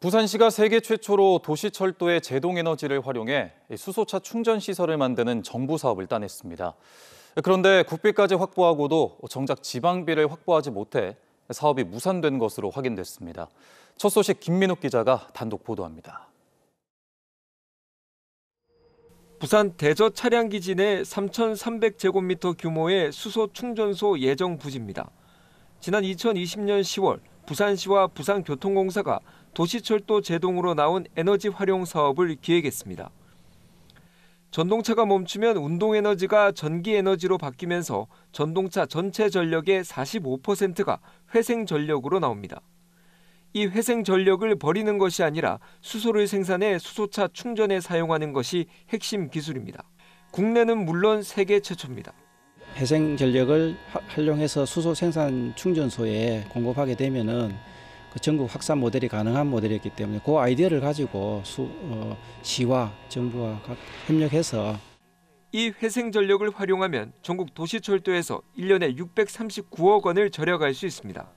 부산시가 세계 최초로 도시철도의 제동에너지를 활용해 수소차 충전 시설을 만드는 정부 사업을 따냈습니다. 그런데 국비까지 확보하고도 정작 지방비를 확보하지 못해 사업이 무산된 것으로 확인됐습니다. 첫 소식 김민욱 기자가 단독 보도합니다. 부산 대저 차량기지 내 3,300제곱미터 규모의 수소 충전소 예정 부지입니다. 지난 2020년 10월 부산시와 부산교통공사가 도시철도 제동으로 나온 에너지 활용 사업을 기획했습니다. 전동차가 멈추면 운동 에너지가 전기 에너지로 바뀌면서 전동차 전체 전력의 45%가 회생 전력으로 나옵니다. 이 회생 전력을 버리는 것이 아니라 수소를 생산해 수소차 충전에 사용하는 것이 핵심 기술입니다. 국내는 물론 세계 최초입니다. 회생 전력을 활용해서 수소 생산 충전소에 공급하게 되면은 그 전국 확산 모델이 가능한 모델이었기 때문에 그 아이디어를 가지고 수, 어, 시와 정부와 협력해서 이 회생 전력을 활용하면 전국 도시철도에서 1년에 639억 원을 절약할 수 있습니다.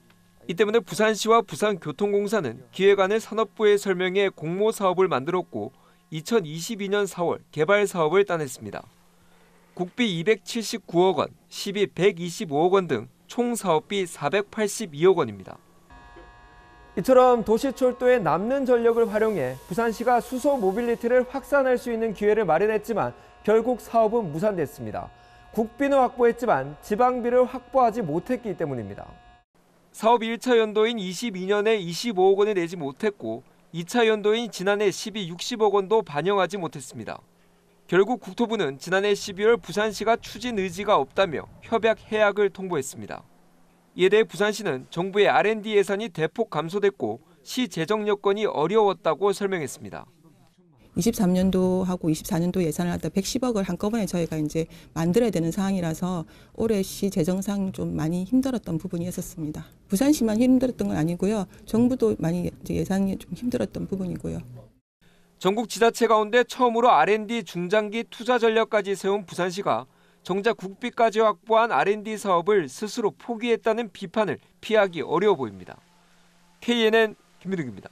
이 때문에 부산시와 부산교통공사는 기획안을 산업부에 설명해 공모 사업을 만들었고 2022년 4월 개발 사업을 따냈습니다. 국비 279억 원, 시비 125억 원 등 총 사업비 482억 원입니다. 이처럼 도시철도의 남는 전력을 활용해 부산시가 수소 모빌리티를 확산할 수 있는 기회를 마련했지만 결국 사업은 무산됐습니다. 국비는 확보했지만 지방비를 확보하지 못했기 때문입니다. 사업 1차 연도인 22년에 25억 원을 내지 못했고 2차 연도인 지난해 12 60억 원도 반영하지 못했습니다. 결국 국토부는 지난해 12월 부산시가 추진 의지가 없다며 협약 해약을 통보했습니다. 이에 대해 부산시는 정부의 R&D 예산이 대폭 감소됐고 시 재정 여건이 어려웠다고 설명했습니다. 23년도하고 24년도 예산을 하다 110억을 한꺼번에 저희가 이제 만들어야 되는 상황이라서 올해 시 재정상 좀 많이 힘들었던 부분이 있었습니다. 부산시만 힘들었던 건 아니고요. 정부도 많이 예산이 좀 힘들었던 부분이고요. 전국 지자체 가운데 처음으로 R&D 중장기 투자 전략까지 세운 부산시가 정작 국비까지 확보한 R&D 사업을 스스로 포기했다는 비판을 피하기 어려워 보입니다. KNN 김민욱입니다.